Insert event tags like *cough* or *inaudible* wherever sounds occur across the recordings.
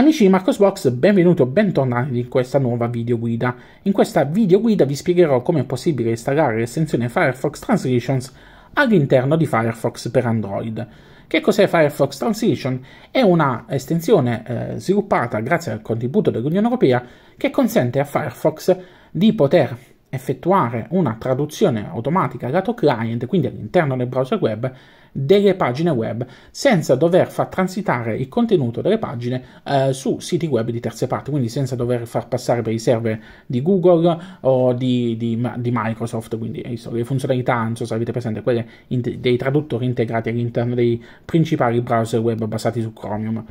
Amici di Marcosbox, benvenuti o bentornati in questa nuova video guida. In questa video guida vi spiegherò come è possibile installare l'estensione Firefox Translations all'interno di Firefox per Android. Che cos'è Firefox Translation? È una estensione eh, sviluppata grazie al contributo dell'Unione Europea che consente a Firefox di poter effettuare una traduzione automatica lato client, quindi all'interno del browser web, delle pagine web senza dover far transitare il contenuto delle pagine eh, su siti web di terze parti, quindi senza dover far passare per i server di Google o di, di, di Microsoft, quindi eh, le funzionalità, non so se avete presente, quelle dei traduttori integrati all'interno dei principali browser web basati su Chromium.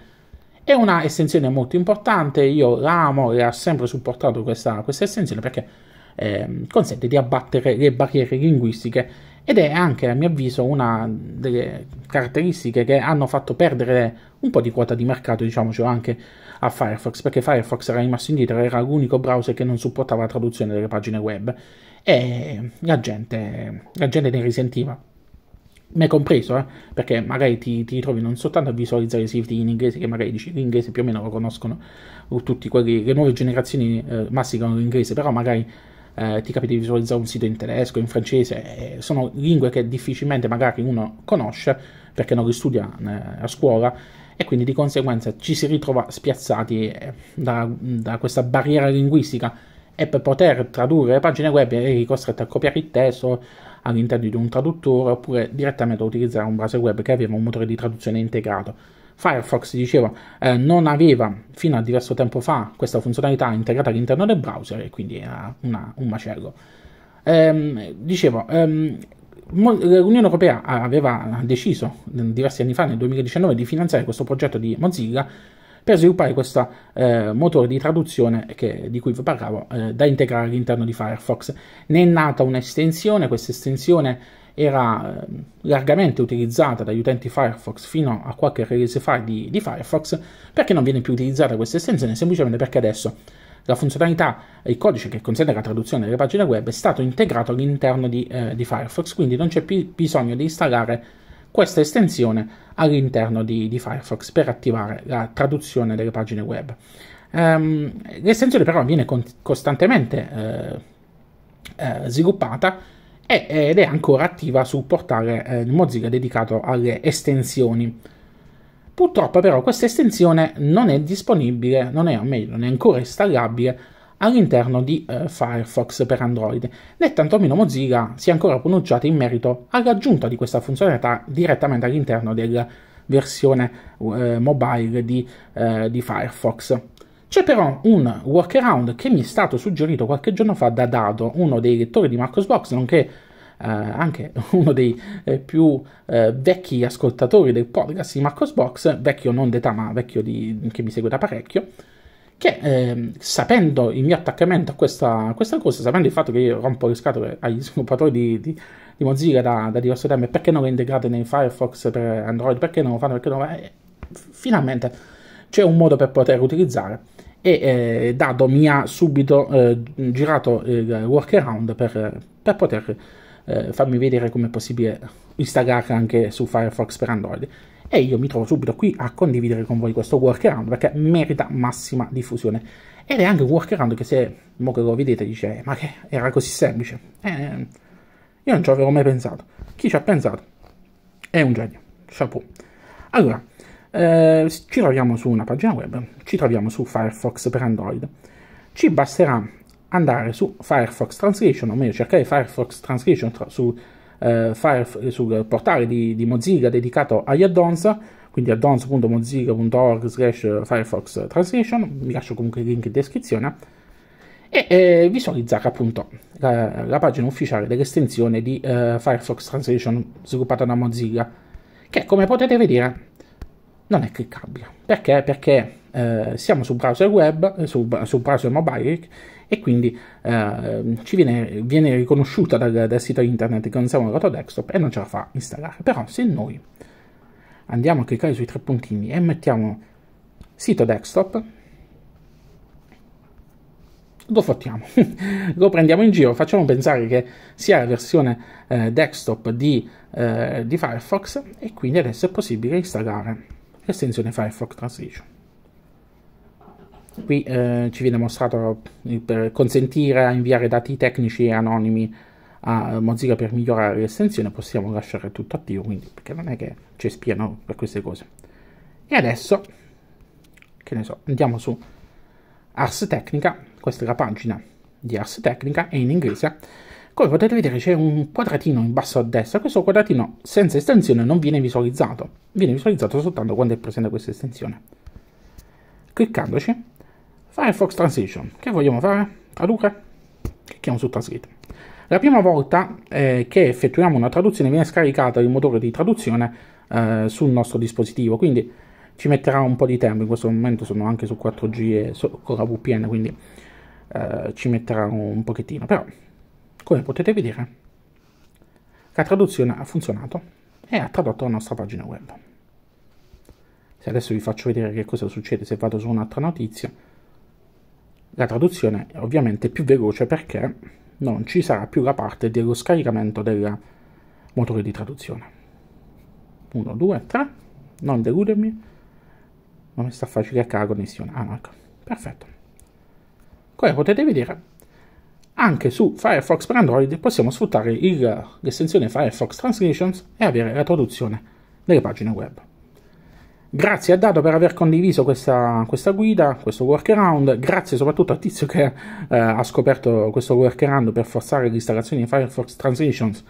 È una estensione molto importante, io l'amo e ho sempre supportato questa, questa estensione perché eh, consente di abbattere le barriere linguistiche ed è anche, a mio avviso, una delle caratteristiche che hanno fatto perdere un po' di quota di mercato, diciamocelo, anche a Firefox, perché Firefox era rimasto indietro, era l'unico browser che non supportava la traduzione delle pagine web e la gente, la gente ne risentiva. Me compreso, eh? perché magari ti, ti trovi non soltanto a visualizzare i siti in inglese, che magari dici l'inglese più o meno lo conoscono tutti quelli, le nuove generazioni eh, masticano l'inglese, però magari eh, ti capita di visualizzare un sito in tedesco, in francese, eh, sono lingue che difficilmente magari uno conosce perché non li studia eh, a scuola e quindi di conseguenza ci si ritrova spiazzati eh, da, da questa barriera linguistica e per poter tradurre le pagine web eri costretto a copiare il testo all'interno di un traduttore oppure direttamente a utilizzare un browser web che aveva un motore di traduzione integrato Firefox, dicevo, eh, non aveva fino a diverso tempo fa questa funzionalità integrata all'interno del browser e quindi era una, un macello. Ehm, dicevo, ehm, l'Unione Europea aveva deciso diversi anni fa, nel 2019, di finanziare questo progetto di Mozilla per sviluppare questo eh, motore di traduzione che, di cui vi parlavo eh, da integrare all'interno di Firefox. Ne è nata un'estensione, questa estensione era ehm, largamente utilizzata dagli utenti Firefox fino a qualche release fa di, di Firefox, perché non viene più utilizzata questa estensione? Semplicemente perché adesso la funzionalità e il codice che consente la traduzione delle pagine web è stato integrato all'interno di, eh, di Firefox, quindi non c'è più bisogno di installare questa estensione all'interno di, di Firefox per attivare la traduzione delle pagine web. Um, l'estensione però viene con- costantemente eh, eh, sviluppata ed è ancora attiva sul portale eh, Mozilla dedicato alle estensioni. Purtroppo però questa estensione non è disponibile, non è, o meglio, non è ancora installabile all'interno di eh, Firefox per Android, né tantomeno Mozilla si è ancora pronunciata in merito all'aggiunta di questa funzionalità direttamente all'interno della versione eh, mobile di, eh, di Firefox. C'è però un workaround che mi è stato suggerito qualche giorno fa da Dado, uno dei lettori di Marcosbox, nonché Uh, anche *laughs* uno dei eh, più uh, vecchi ascoltatori del podcast di Marcos Box, vecchio non d'età ma vecchio di, che mi segue da parecchio, che eh, sapendo il mio attaccamento a questa, a questa, cosa, sapendo il fatto che io rompo le scatole agli sviluppatori di, di, di Mozilla da, da, diverso tempo, perché non le integrate nei Firefox per Android, perché non lo fanno, perché non lo fanno, eh, finalmente c'è un modo per poter utilizzare e eh, Dado mi ha subito eh, girato il workaround per, per poter eh, farmi vedere come è possibile installare anche su Firefox per Android e io mi trovo subito qui a condividere con voi questo workaround perché merita massima diffusione ed è anche un workaround che se mo che lo vedete dice eh, ma che era così semplice eh, io non ci avevo mai pensato chi ci ha pensato è un genio chapeau allora eh, ci troviamo su una pagina web, ci troviamo su Firefox per Android. Ci basterà andare su Firefox Translation, o meglio cercare Firefox Translation tra, su, eh, Fire, sul portale di, di, Mozilla dedicato agli add-ons, quindi addons.mozilla.org slash Firefox Translation, vi lascio comunque il link in descrizione, e eh, visualizzare appunto la, la, pagina ufficiale dell'estensione di eh, Firefox Translation sviluppata da Mozilla, che come potete vedere non è cliccabile. Perché? Perché eh, siamo su browser web, su, eh, su browser mobile e quindi eh, ci viene, viene riconosciuta dal, dal, sito internet che non siamo un roto desktop e non ce la fa installare. Però se noi andiamo a cliccare sui tre puntini e mettiamo sito desktop, lo fottiamo, *laughs* lo prendiamo in giro, facciamo pensare che sia la versione eh, desktop di, eh, di Firefox e quindi adesso è possibile installare estensione Firefox Translation. Qui eh, ci viene mostrato eh, per consentire a inviare dati tecnici e anonimi a eh, Mozilla per migliorare l'estensione, possiamo lasciare tutto attivo, quindi perché non è che ci spiano per queste cose. E adesso, che ne so, andiamo su Ars Technica, questa è la pagina di Ars Technica, è in inglese, come potete vedere c'è un quadratino in basso a destra, questo quadratino senza estensione non viene visualizzato, viene visualizzato soltanto quando è presente questa estensione. Cliccandoci, Firefox Transition, che vogliamo fare? Traduca, clicchiamo su Translate. La prima volta eh, che effettuiamo una traduzione viene scaricato il motore di traduzione eh, sul nostro dispositivo, quindi ci metterà un po' di tempo, in questo momento sono anche su 4G e so con la VPN, quindi eh, ci metterà un pochettino, però come potete vedere, la traduzione ha funzionato e ha tradotto la nostra pagina web. Se adesso vi faccio vedere che cosa succede se vado su un'altra notizia, la traduzione è ovviamente più veloce perché non ci sarà più la parte dello scaricamento del motore di traduzione. 1, 2, 3, non deludermi, non mi sta facile a la connessione. Ah, no, ecco, perfetto. Come potete vedere, anche su Firefox per Android possiamo sfruttare il, l'estensione Firefox Translations e avere la traduzione delle pagine web. Grazie a Dado per aver condiviso questa, questa guida, questo workaround, grazie soprattutto a Tizio che eh, ha scoperto questo workaround per forzare l'installazione di Firefox Translations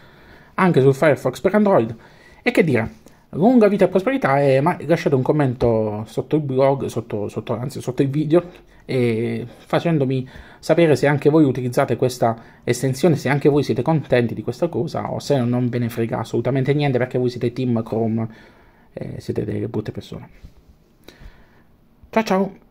anche su Firefox per Android. E che dire, Lunga vita e prosperità e eh, lasciate un commento sotto il blog, sotto, sotto, anzi sotto il video e facendomi sapere se anche voi utilizzate questa estensione, se anche voi siete contenti di questa cosa o se non ve ne frega assolutamente niente perché voi siete team Chrome, e eh, siete delle brutte persone. Ciao ciao!